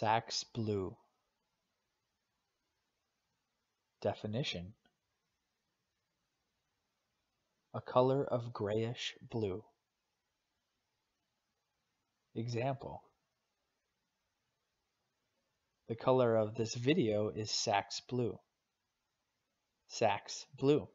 Sax blue Definition A color of grayish blue. Example The color of this video is sax blue. Sax blue.